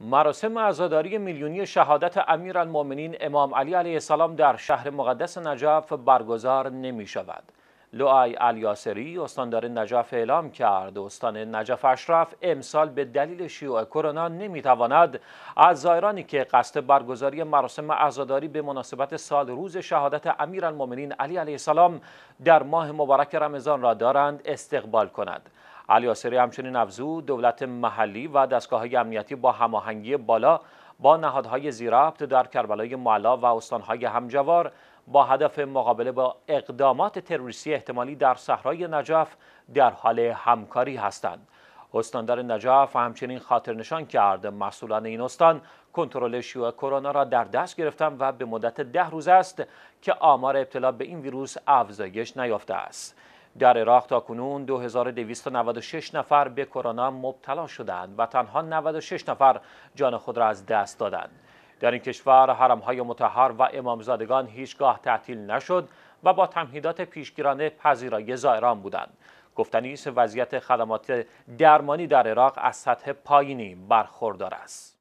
مراسم عزاداری میلیونی شهادت امیرالمؤمنین امام علی علیه السلام در شهر مقدس نجف برگزار نمی شود. لوای الیاسری استاندار نجف اعلام کرد استان نجف اشرف امسال به دلیل شیوع کرونا نمیتواند از زایرانی که قصد برگزاری مراسم عزاداری به مناسبت سال روز شهادت امیرالمؤمنین علی علیه السلام در ماه مبارک رمضان را دارند استقبال کند علیاسری همچنین افزود دولت محلی و دستگاه های امنیتی با هماهنگی بالا با نهادهای زیربط در کربلای معلا و استانهای همجوار با هدف مقابله با اقدامات تروریستی احتمالی در صحرای نجف در حال همکاری هستند. استاندار نجف همچنین خاطر نشان کرد مسئولان این استان کنترل شیوع کرونا را در دست گرفتند و به مدت ده روز است که آمار ابتلا به این ویروس افزایش نیافته است. در عراق تا کنون 2296 نفر به کرونا مبتلا شدند و تنها 96 نفر جان خود را از دست دادند. در این کشور حرمهای متحر و امامزادگان هیچگاه تعطیل نشد و با تمهیدات پیشگیرانه پذیرای زائران بودند. گفتنی است وضعیت خدمات درمانی در عراق از سطح پایینی برخوردار است.